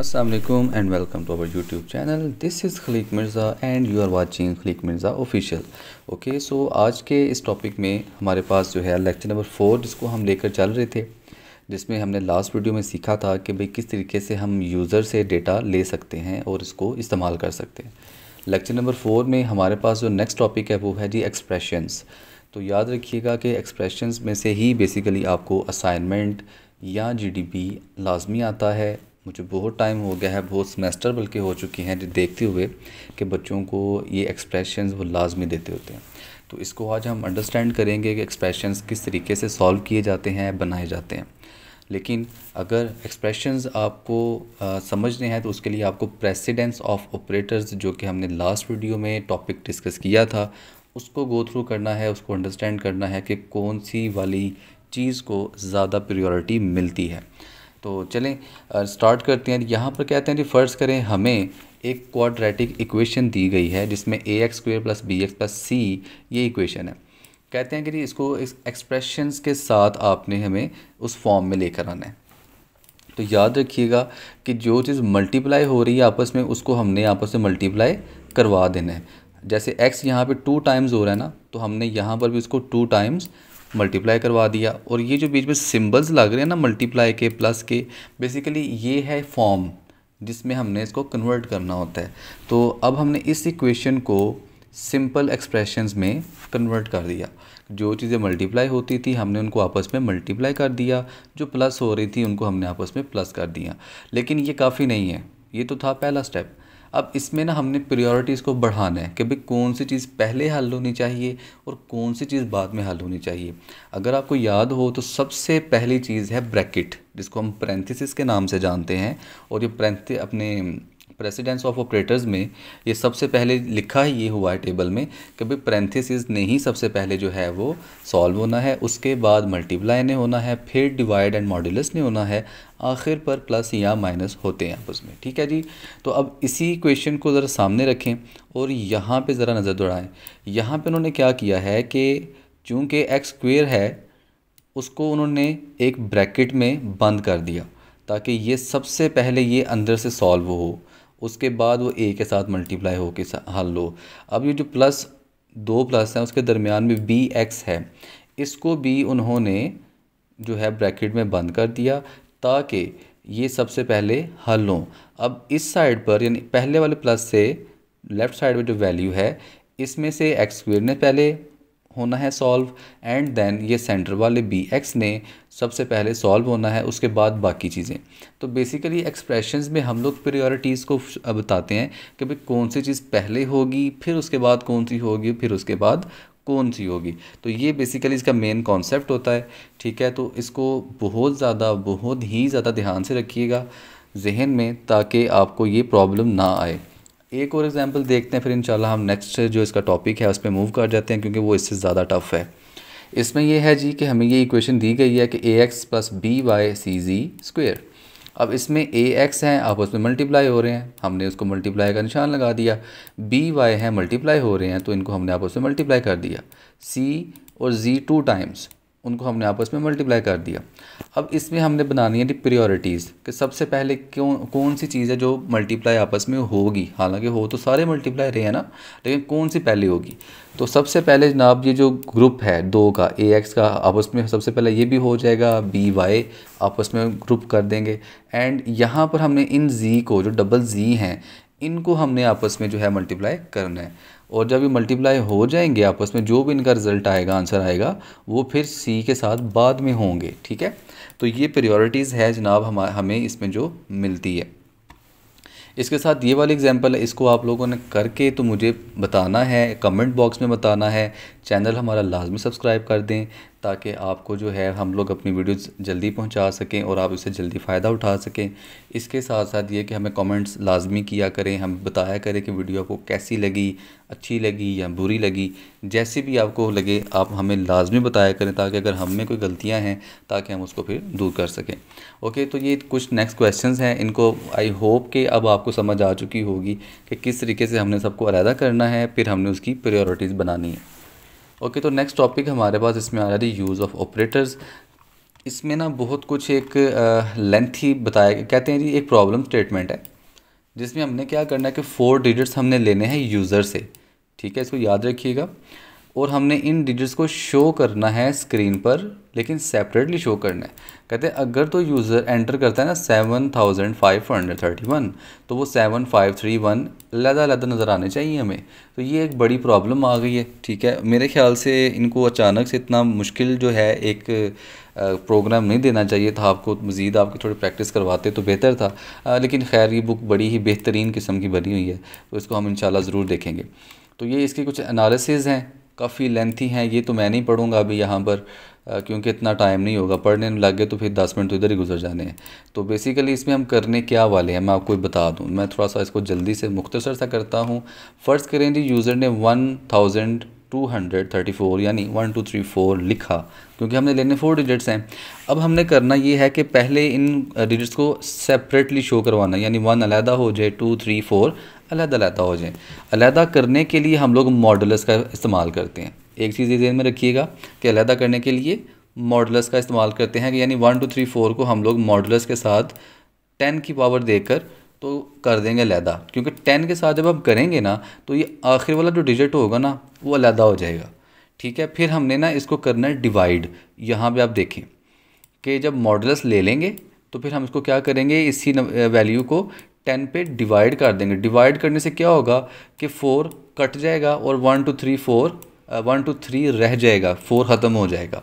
Aslam and welcome to our YouTube channel this is Khaleeq Mirza and you are watching Khaleeq Mirza official okay so आज के इस topic में हमारे पास जो है लेक्चर नंबर फोर जिसको हम लेकर चल रहे थे जिसमें हमने लास्ट वीडियो में सीखा था कि भाई किस तरीके से हम यूज़र से डेटा ले सकते हैं और इसको इस्तेमाल कर सकते हैं लेक्चर नंबर फोर में हमारे पास जो नेक्स्ट टॉपिक है वो है जी एक्सप्रेशंस तो याद रखिएगा कि एक्सप्रेशंस में से ही बेसिकली आपको असाइनमेंट या जीडीपी लाजमी आता है मुझे बहुत टाइम हो गया है बहुत सेमेस्टर बल्कि हो चुकी हैं देखते हुए कि बच्चों को ये एक्सप्रेशन वो लाजमी देते होते हैं तो इसको आज हम अंडरस्टैंड करेंगे कि एक्सप्रेशन किस तरीके से सॉल्व किए जाते हैं बनाए जाते हैं लेकिन अगर एक्सप्रेशन आपको आ, समझने हैं तो उसके लिए आपको प्रेसिडेंस ऑफ ऑपरेटर्स जो कि हमने लास्ट वीडियो में टॉपिक डिस्कस किया था उसको गो थ्रू करना है उसको अंडरस्टैंड करना है कि कौन सी वाली चीज़ को ज़्यादा प्रियोरिटी मिलती है तो चलें स्टार्ट करते हैं यहाँ पर कहते हैं कि फ़र्ज़ करें हमें एक क्वाड्रेटिक इक्वेशन दी गई है जिसमें a x square plus b x plus c ये इक्वेशन है कहते हैं कि जी इसको इस एक्सप्रेशंस के साथ आपने हमें उस फॉर्म में लेकर आना है तो याद रखिएगा कि जो चीज़ मल्टीप्लाई हो रही है आपस में उसको हमने आपस में मल्टीप्लाई करवा देना है जैसे x यहाँ पे टू टाइम्स हो रहा है ना तो हमने यहाँ पर भी उसको टू टाइम्स मल्टीप्लाई करवा दिया और ये जो बीच में सिम्बल्स लग रहे हैं ना मल्टीप्लाई के प्लस के बेसिकली ये है फॉर्म जिसमें हमने इसको कन्वर्ट करना होता है तो अब हमने इस इक्वेशन को सिंपल एक्सप्रेशंस में कन्वर्ट कर दिया जो चीज़ें मल्टीप्लाई होती थी हमने उनको आपस में मल्टीप्लाई कर दिया जो प्लस हो रही थी उनको हमने आपस में प्लस कर दिया लेकिन ये काफ़ी नहीं है ये तो था पहला स्टेप अब इसमें ना हमने प्रियोरिटीज़ को बढ़ाना है कि भाई कौन सी चीज़ पहले हल होनी चाहिए और कौन सी चीज़ बाद में हल होनी चाहिए अगर आपको याद हो तो सबसे पहली चीज़ है ब्रैकेट जिसको हम प्रेंथिस के नाम से जानते हैं और ये प्रेंथ अपने प्रेसिडेंस ऑफ ऑपरेटर्स में ये सबसे पहले लिखा ही ये हुआ है टेबल में कि भाई प्रेंथेसिस ने ही सबसे पहले जो है वो सॉल्व होना है उसके बाद मल्टीप्लाई ने होना है फिर डिवाइड एंड मॉड्यूलस ने होना है आखिर पर प्लस या माइनस होते हैं आपस में ठीक है जी तो अब इसी क्वेश्चन को ज़रा सामने रखें और यहाँ पर ज़रा नज़र दौड़ाएँ यहाँ पर उन्होंने क्या किया है कि चूँकि एक्स स्क्वेयर है उसको उन्होंने एक ब्रैकेट में बंद कर दिया ताकि ये सबसे पहले ये अंदर से सॉल्व हो उसके बाद वो ए के साथ मल्टीप्लाई होकर हल लो अब ये जो प्लस दो प्लस हैं उसके दरमियान में बी एक्स है इसको भी उन्होंने जो है ब्रैकेट में बंद कर दिया ताकि ये सबसे पहले हल लो अब इस साइड पर यानी पहले वाले प्लस से लेफ़्ट साइड में जो वैल्यू है इसमें से एक्स स्क्वेयर ने पहले होना है सॉल्व एंड देन ये सेंटर वाले बी एक्स ने सबसे पहले सॉल्व होना है उसके बाद बाकी चीज़ें तो बेसिकली एक्सप्रेशन में हम लोग प्रियोरिटीज़ को बताते हैं कि भाई कौन सी चीज़ पहले होगी फिर उसके बाद कौन सी होगी फिर उसके बाद कौन सी होगी तो ये बेसिकली इसका मेन कॉन्सेप्ट होता है ठीक है तो इसको बहुत ज़्यादा बहुत ही ज़्यादा ध्यान से रखिएगा जहन में ताकि आपको ये प्रॉब्लम ना आए एक और एग्ज़ाम्पल देखते हैं फिर इंशाल्लाह हम नेक्स्ट जो इसका टॉपिक है उस पर मूव कर जाते हैं क्योंकि वो इससे ज़्यादा टफ है इसमें यह है जी कि हमें ये इक्वेशन दी गई है कि a x plus b y c g square अब इसमें ए एक्स हैं आप उसमें मल्टीप्लाई हो रहे हैं हमने उसको मल्टीप्लाई का निशान लगा दिया बी वाई हैं मल्टीप्लाई हो रहे हैं तो इनको हमने आप उसमें मल्टीप्लाई कर दिया सी और जी टू टाइम्स उनको हमने आपस में मल्टीप्लाई कर दिया अब इसमें हमने बनानी है दी प्रियोरिटीज़ कि सबसे पहले क्यों कौन सी चीज़ है जो मल्टीप्लाई आपस में होगी हालांकि हो तो सारे मल्टीप्लाई रहे हैं ना लेकिन कौन सी पहले होगी तो सबसे पहले जनाब ये जो ग्रुप है दो का ए एक्स का आपस में सबसे पहले ये भी हो जाएगा बी वाई आपस में ग्रुप कर देंगे एंड यहाँ पर हमने इन जी को जो डबल जी हैं इनको हमने आपस में जो है मल्टीप्लाई करना है और जब ये मल्टीप्लाई हो जाएंगे आपस में जो भी इनका रिजल्ट आएगा आंसर आएगा वो फिर सी के साथ बाद में होंगे ठीक है तो ये प्रियोरिटीज़ है जनाब हम हमें इसमें जो मिलती है इसके साथ ये वाली एग्जांपल है इसको आप लोगों ने करके तो मुझे बताना है कमेंट बॉक्स में बताना है चैनल हमारा लाजमी सब्सक्राइब कर दें ताकि आपको जो है हम लोग अपनी वीडियोस जल्दी पहुंचा सकें और आप उससे जल्दी फ़ायदा उठा सकें इसके साथ साथ ये कि हमें कमेंट्स लाजमी किया करें हम बताया करें कि वीडियो आपको कैसी लगी अच्छी लगी या बुरी लगी जैसी भी आपको लगे आप हमें लाजमी बताया करें ताकि अगर हम में कोई गलतियां हैं ताकि हम उसको फिर दूर कर सकें ओके तो ये कुछ नेक्स्ट क्वेश्चन हैं इनको आई होप कि अब आपको समझ आ चुकी होगी कि किस तरीके से हमने सबको अलहदा करना है फिर हमने उसकी प्रियोरिटीज़ बनानी है ओके तो नेक्स्ट टॉपिक हमारे पास इसमें आ रहा है यूज़ ऑफ ऑपरेटर्स इसमें ना बहुत कुछ एक लेंथी बताया गया कहते हैं जी एक प्रॉब्लम स्टेटमेंट है जिसमें हमने क्या करना है कि फ़ोर डिजिट्स हमने लेने हैं यूज़र से ठीक है इसको याद रखिएगा और हमने इन डिजिट्स को शो करना है स्क्रीन पर लेकिन सेपरेटली शो करना है कहते हैं अगर तो यूज़र एंटर करता है ना seven thousand five hundred thirty one तो वो सेवन फाइव थ्री वन अलहदा अलहदा नज़र आने चाहिए हमें तो ये एक बड़ी प्रॉब्लम आ गई है ठीक है मेरे ख्याल से इनको अचानक से इतना मुश्किल जो है एक प्रोग्राम नहीं देना चाहिए था आपको मज़ीद आपकी थोड़ी प्रैक्टिस करवाते तो बेहतर था लेकिन खैर ये बुक बड़ी ही बेहतरीन किस्म की बनी हुई है तो इसको हम इन ज़रूर देखेंगे तो ये इसके कुछ एनालिसिस हैं काफ़ी लेंथी हैं ये तो मैं नहीं पढ़ूंगा अभी यहाँ पर क्योंकि इतना टाइम नहीं होगा पढ़ने में लग गए तो फिर दस मिनट तो इधर ही गुजर जाने हैं तो बेसिकली इसमें हम करने क्या वाले हैं मैं आपको बता दूँ मैं थोड़ा सा इसको जल्दी से मुख्तसर सा करता हूँ फ़र्ज़ करें जी यूज़र ने one thousand two hundred thirty four यानी वन टू थ्री फोर लिखा क्योंकि हमने लेने फोर डिजिट्स हैं अब हमने करना ये है कि पहले इन डिजिट्स को सेपरेटली शो करवाना यानी वन अलहदा हो जाए टू थ्री फोर अलग हो जाएँ अलहदा करने के लिए हम लोग मॉडल्स का इस्तेमाल करते हैं एक चीज़ ये जहन में रखिएगा कि अलहदा करने के लिए मॉडल्स का इस्तेमाल करते हैं यानी वन टू थ्री फोर को हम लोग मॉडल्स के साथ टेन की पावर देकर तो कर देंगे अलहदा क्योंकि टेन के साथ जब हम करेंगे ना तो ये आखिर वाला जो डिजिट होगा ना वो अलहदा हो जाएगा ठीक है फिर हमने ना इसको करना है डिवाइड यहाँ पर आप देखें कि जब मॉडल्स ले लेंगे तो फिर हम इसको क्या करेंगे इसी वैल्यू को टेन पे डिवाइड कर देंगे डिवाइड करने से क्या होगा कि फ़ोर कट जाएगा और one two three four one two three रह जाएगा फोर ख़त्म हो जाएगा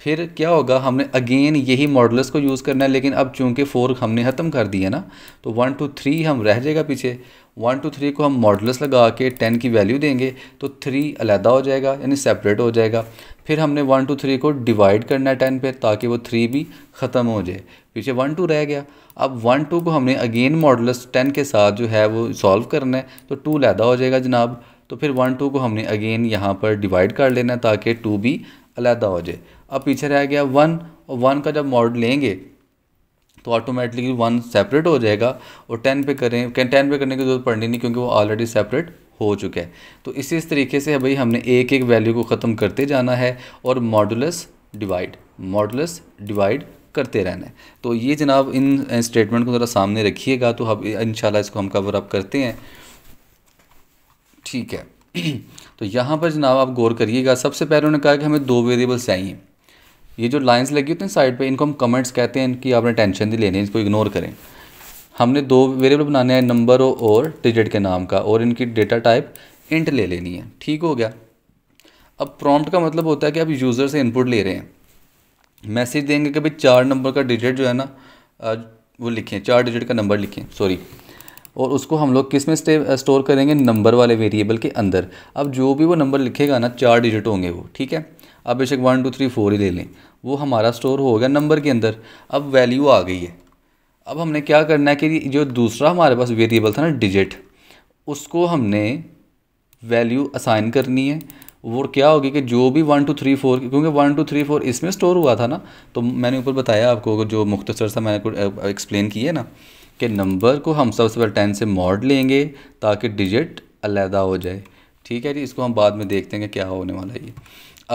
फिर क्या होगा हमने अगेन यही मॉडल्स को यूज़ करना है लेकिन अब चूंकि फ़ोर हमने ख़त्म कर दिया ना तो वन टू थ्री हम रह जाएगा पीछे वन टू थ्री को हम मॉडल्स लगा के टेन की वैल्यू देंगे तो थ्री अलहदा हो जाएगा यानी सेपरेट हो जाएगा फिर हमने वन टू थ्री को डिवाइड करना है टेन पे ताकि वो थ्री भी ख़त्म हो जाए पीछे वन टू रह गया अब वन टू को हमने अगेन मॉडल्स टेन के साथ जो है वो सॉल्व करना है तो टू अलहदा हो जाएगा जनाब तो फिर वन टू को हमने अगेन यहाँ पर डिवाइड कर लेना है ताकि टू भी अलहदा हो जाए अब पीछे रह गया वन और वन का जब मॉड लेंगे तो ऑटोमेटिकली वन सेपरेट हो जाएगा और टेन पे करें टेन पे करने की जरूरत पड़नी नहीं क्योंकि वो ऑलरेडी सेपरेट हो चुका है तो इसी इस तरीके से भाई हमने एक एक वैल्यू को ख़त्म करते जाना है और मॉडुलस डिवाइड मॉडुलस डिवाइड करते रहना है तो ये जनाब इन स्टेटमेंट को ज़रा सामने रखिएगा तो हम इन इसको हम कवर अप करते हैं ठीक है तो यहाँ पर जनाब आप गौर करिएगा सबसे पहले उन्होंने कहा कि हमें दो वेरिएबल्स चाहिए ये जो लाइंस लगी होती हैं साइड पे इनको हम कमेंट्स कहते हैं इनकी आपने टेंशन नहीं लेनी इनको इग्नोर करें हमने दो वेरिएबल बनाने हैं नंबर और डिजिट के नाम का और इनकी डेटा टाइप इंट ले लेनी है ठीक हो गया अब प्रॉम्प्ट का मतलब होता है कि आप यूज़र से इनपुट ले रहे हैं मैसेज देंगे कि भाई चार नंबर का डिजिट जो है ना वो लिखें चार डिजिट का नंबर लिखें सॉरी और उसको हम लोग किस में स्टोर करेंगे नंबर वाले वेरिएबल के अंदर अब जो भी वो नंबर लिखेगा ना चार डिजिट होंगे वो ठीक है अब बेशक वन टू थ्री फोर ही ले लें वो हमारा स्टोर हो गया नंबर के अंदर अब वैल्यू आ गई है अब हमने क्या करना है कि जो दूसरा हमारे पास वेरिएबल था ना डिजिट उसको हमने वैल्यू असाइन करनी है वो क्या होगी कि जो भी वन टू थ्री फोर क्योंकि वन टू थ्री फोर इसमें स्टोर हुआ था ना तो मैंने ऊपर बताया आपको जो मुख्तसर सा मैंने एक्सप्लेन किया ना कि नंबर को हम सबसे पहले टेन से मॉड लेंगे ताकि डिजिट अलहदा हो जाए ठीक है जी इसको हम बाद में देखते हैं कि क्या होने वाला है ये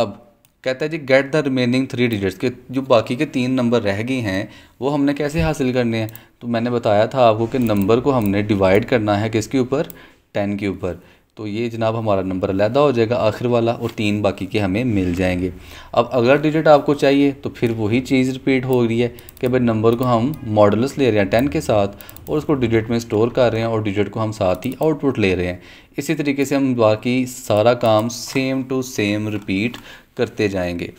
अब कहता है जी get the remaining three digits के जो बाकी के तीन नंबर रह गए हैं वो हमने कैसे हासिल करने हैं तो मैंने बताया था आपको कि नंबर को हमने डिवाइड करना है किसके ऊपर टेन के ऊपर तो ये जनाब हमारा नंबर अलहदा हो जाएगा आखिर वाला और तीन बाकी के हमें मिल जाएंगे अब अगला डिजिट आपको चाहिए तो फिर वही चीज़ रिपीट हो रही है कि भाई नंबर को हम मॉडल्स ले रहे हैं टेन के साथ और उसको डिजिट में स्टोर कर रहे हैं और डिजिट को हम साथ ही आउटपुट ले रहे हैं इसी तरीके से हम बाकी सारा काम सेम टू सेम रिपीट करते जाएंगे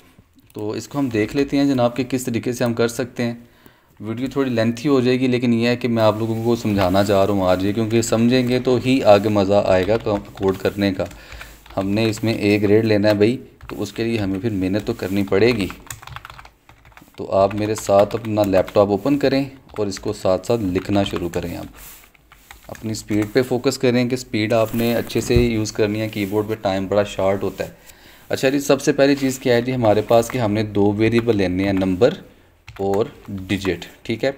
तो इसको हम देख लेते हैं जनाब कि किस तरीके से हम कर सकते हैं वीडियो थोड़ी लेंथी हो जाएगी लेकिन यह है कि मैं आप लोगों को समझाना चाह रहा हूँ आज ये क्योंकि समझेंगे तो ही आगे मज़ा आएगा कोड करने का हमने इसमें ए ग्रेड लेना है भाई तो उसके लिए हमें फिर मेहनत तो करनी पड़ेगी तो आप मेरे साथ अपना लैपटॉप ओपन करें और इसको साथ साथ लिखना शुरू करें आप अपनी स्पीड पे फोकस करें कि स्पीड आपने अच्छे से यूज़ करनी है कीबोर्ड पे टाइम बड़ा शॉर्ट होता है अच्छा जी सबसे पहली चीज़ क्या है जी हमारे पास कि हमने दो वेरिएबल लेने हैं नंबर और डिजिट ठीक है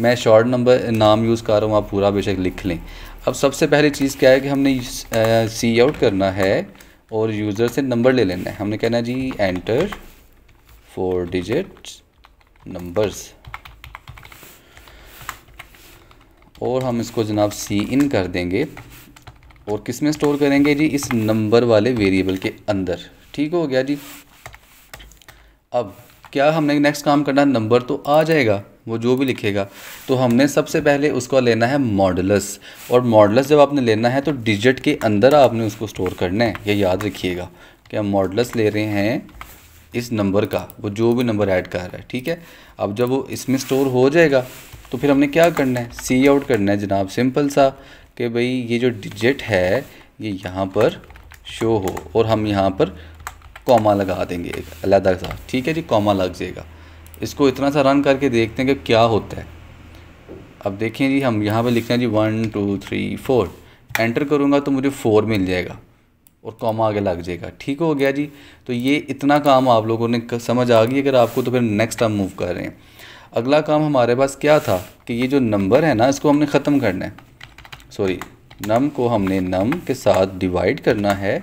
मैं शॉर्ट नंबर नाम यूज़ कर रहा हूँ आप पूरा बेशक लिख लें अब सबसे पहली चीज़ क्या है कि हमने सी आउट करना है और यूज़र से नंबर ले लेना है हमने कहना है जी एंटर फोर डिजिट नंबर्स और हम इसको जनाब सी इन कर देंगे और किस में स्टोर करेंगे जी इस नंबर वाले वेरिएबल के अंदर ठीक हो गया जी अब क्या हमने नेक्स्ट काम करना नंबर तो आ जाएगा वो जो भी लिखेगा तो हमने सबसे पहले उसको लेना है मॉडलस और मॉडलस जब आपने लेना है तो डिजिट के अंदर आपने उसको स्टोर करना है ये याद रखिएगा कि हम मॉडलस ले रहे हैं इस नंबर का वो जो भी नंबर ऐड कर रहा है ठीक है अब जब वो इसमें स्टोर हो जाएगा तो फिर हमने क्या करना है सी आउट करना है जनाब सिंपल सा कि भाई ये जो डिजिट है ये यहाँ पर शो हो और हम यहाँ पर कॉमा लगा देंगे एक अलहदा सा ठीक है जी कॉमा लग जाएगा इसको इतना सा रन करके देखते हैं कि क्या होता है अब देखें जी हम यहाँ पे लिखते हैं जी one two three four enter करूँगा तो मुझे फ़ोर मिल जाएगा और कॉमा आगे लग जाएगा ठीक हो गया जी तो ये इतना काम आप लोगों ने समझ आ गई अगर आपको तो फिर नेक्स्ट हम मूव कर रहे हैं अगला काम हमारे पास क्या था कि ये जो नंबर है ना इसको हमने ख़त्म करना है सॉरी नम को हमने नम के साथ डिवाइड करना है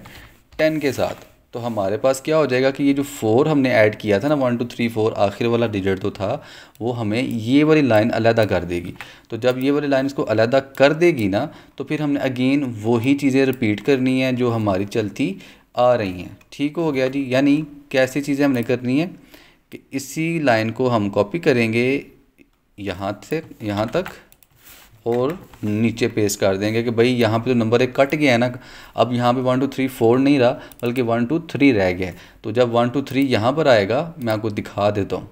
टेन के साथ तो हमारे पास क्या हो जाएगा कि ये जो फोर हमने ऐड किया था ना वन टू थ्री फोर आखिर वाला डिजिट तो था वो हमें ये वाली लाइन अलहदा कर देगी तो जब ये वाली लाइन इसको अलहदा कर देगी ना तो फिर हमने अगेन वही चीज़ें रिपीट करनी है जो हमारी चलती आ रही हैं ठीक हो गया जी यानी कैसी चीज़ें हमने करनी है कि इसी लाइन को हम कॉपी करेंगे यहाँ से यहाँ तक और नीचे पेस्ट कर देंगे कि भाई यहाँ पे तो नंबर एक कट गया है ना अब यहाँ पे वन टू थ्री फोर नहीं रहा बल्कि वन टू थ्री रह गया तो जब वन टू थ्री यहाँ पर आएगा मैं आपको दिखा देता हूँ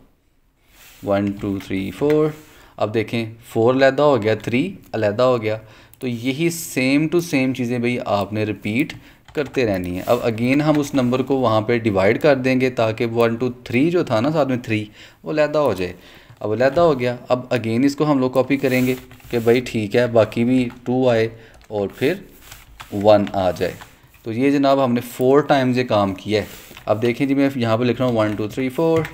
वन टू थ्री फोर अब देखें फोर अलहदा हो गया थ्री अलहदा हो गया तो यही सेम टू सेम चीज़ें भाई आपने रिपीट करते रहनी है अब अगेन हम उस नंबर को वहाँ पर डिवाइड कर देंगे ताकि वन टू थ्री जो था ना साथ में थ्री वो अलहदा हो जाए अब अलहदा हो गया अब अगेन इसको हम लोग कॉपी करेंगे कि भाई ठीक है बाकी भी टू आए और फिर वन आ जाए तो ये जनाब हमने फ़ोर टाइम्स ये काम किया है अब देखें जी मैं यहाँ पर लिख रहा हूँ वन टू थ्री फोर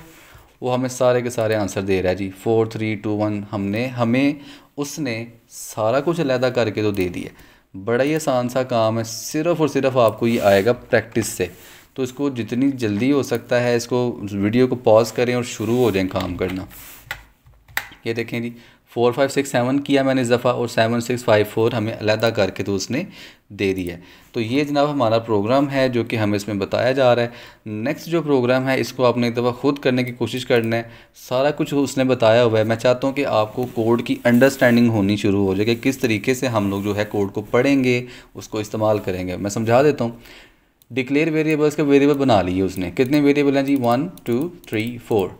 वो हमें सारे के सारे आंसर दे रहा है जी फोर थ्री टू वन हमने हमें उसने सारा कुछ अलहदा करके तो दे दिया बड़ा ही आसान सा काम है सिर्फ़ और सिर्फ आपको ये आएगा प्रैक्टिस से तो इसको जितनी जल्दी हो सकता है इसको वीडियो को पॉज करें और शुरू हो जाए काम करना ये देखें जी फोर फाइव सिक्स सेवन किया मैंने इजाफा और सेवन सिक्स फाइव फोर हमें अलहदा करके तो उसने दे दिया तो ये जनाब हमारा प्रोग्राम है जो कि हमें इसमें बताया जा रहा है नेक्स्ट जो प्रोग्राम है इसको आपने एक दफ़ा ख़ुद करने की कोशिश करना है सारा कुछ उसने बताया हुआ है मैं चाहता हूँ कि आपको कोड की अंडरस्टैंडिंग होनी शुरू हो जाए कि किस तरीके से हम लोग जो है कोड को पढ़ेंगे उसको इस्तेमाल करेंगे मैं समझा देता हूँ डिक्लेयर वेरिएबल्स के वेरिएबल बना लिए उसने कितने वेरिएबल हैं जी वन टू थ्री फोर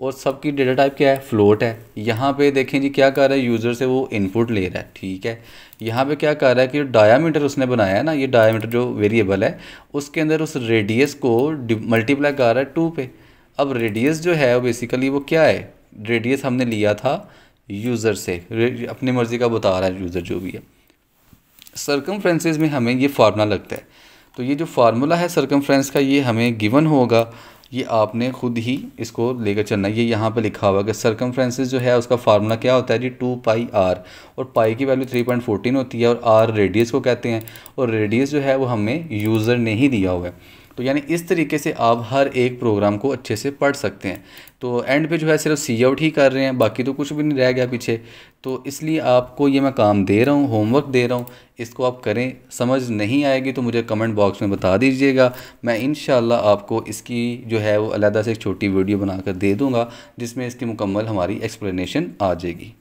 और सबकी डेटा टाइप क्या है फ्लोट है यहाँ पे देखें जी क्या कर रहा है यूज़र से वो इनपुट ले रहा है ठीक है यहाँ पे क्या कर रहा है कि डायामीटर उसने बनाया है ना ये डायामीटर जो वेरिएबल है उसके अंदर उस रेडियस को मल्टीप्लाई कर रहा है टू पे अब रेडियस जो है बेसिकली वो क्या है रेडियस हमने लिया था यूज़र से अपनी मर्ज़ी का बता रहा है यूज़र जो भी है सरकम में हमें ये फार्मूला लगता है तो ये जो फार्मूला है सरकम का ये हमें गिवन होगा ये आपने खुद ही इसको लेकर चलना ये यहाँ पे लिखा हुआ है कि सर्कम जो है उसका फार्मूला क्या होता है जी टू पाई आर और पाई की वैल्यू थ्री पॉइंट फोर्टीन होती है और आर रेडियस को कहते हैं और रेडियस जो है वो हमें यूज़र ने ही दिया हुआ है तो यानी इस तरीके से आप हर एक प्रोग्राम को अच्छे से पढ़ सकते हैं तो एंड पे जो है सिर्फ सी आउट ही कर रहे हैं बाकी तो कुछ भी नहीं रह गया पीछे तो इसलिए आपको ये मैं काम दे रहा हूँ होमवर्क दे रहा हूँ इसको आप करें समझ नहीं आएगी तो मुझे कमेंट बॉक्स में बता दीजिएगा मैं इन आपको इसकी जो है वो अलहदा से एक छोटी वीडियो बनाकर दे दूँगा जिसमें इसकी मुकम्मल हमारी एक्सप्लेशन आ जाएगी